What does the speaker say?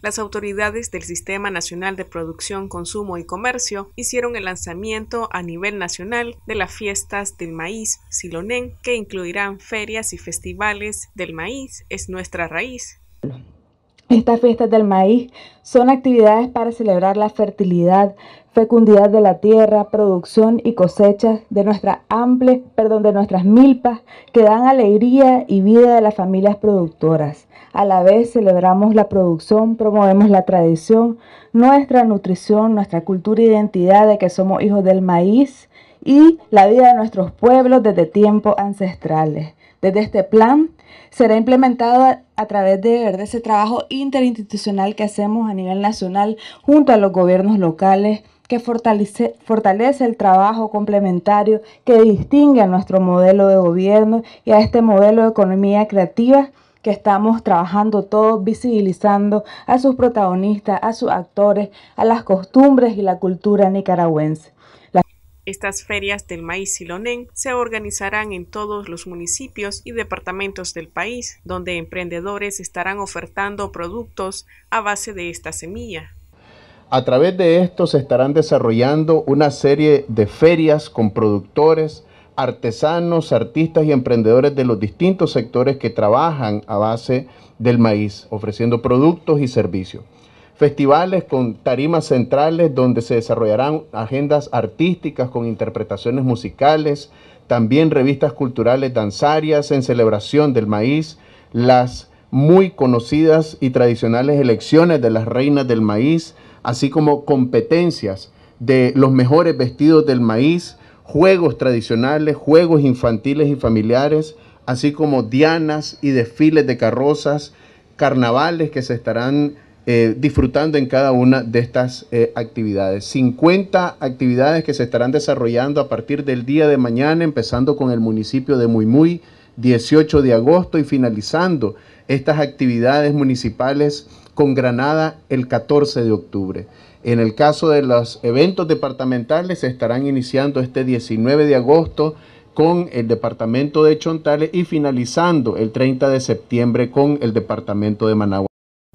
las autoridades del Sistema Nacional de Producción, Consumo y Comercio hicieron el lanzamiento a nivel nacional de las fiestas del maíz Silonén, que incluirán ferias y festivales del maíz, es nuestra raíz. Estas fiestas del maíz son actividades para celebrar la fertilidad, fecundidad de la tierra, producción y cosecha de, perdón, de nuestras milpas que dan alegría y vida a las familias productoras. A la vez celebramos la producción, promovemos la tradición, nuestra nutrición, nuestra cultura e identidad de que somos hijos del maíz y la vida de nuestros pueblos desde tiempos ancestrales. Desde este plan será implementado a, través de, ese trabajo interinstitucional que hacemos a nivel nacional junto a los gobiernos locales que fortalece, fortalece el trabajo complementario que distingue a nuestro modelo de gobierno y a este modelo de economía creativa que estamos trabajando todos, visibilizando a sus protagonistas, a sus actores, a las costumbres y la cultura nicaragüense. Estas ferias del maíz silonén se organizarán en todos los municipios y departamentos del país, donde emprendedores estarán ofertando productos a base de esta semilla. A través de esto se estarán desarrollando una serie de ferias con productores, artesanos, artistas y emprendedores de los distintos sectores que trabajan a base del maíz, ofreciendo productos y servicios festivales con tarimas centrales donde se desarrollarán agendas artísticas con interpretaciones musicales, también revistas culturales danzarias en celebración del maíz, las muy conocidas y tradicionales elecciones de las reinas del maíz, así como competencias de los mejores vestidos del maíz, juegos tradicionales, juegos infantiles y familiares, así como dianas y desfiles de carrozas, carnavales que se estarán eh, disfrutando en cada una de estas eh, actividades. 50 actividades que se estarán desarrollando a partir del día de mañana, empezando con el municipio de Muy Muy, 18 de agosto y finalizando estas actividades municipales con Granada el 14 de octubre. En el caso de los eventos departamentales, se estarán iniciando este 19 de agosto con el departamento de Chontales y finalizando el 30 de septiembre con el departamento de Managua.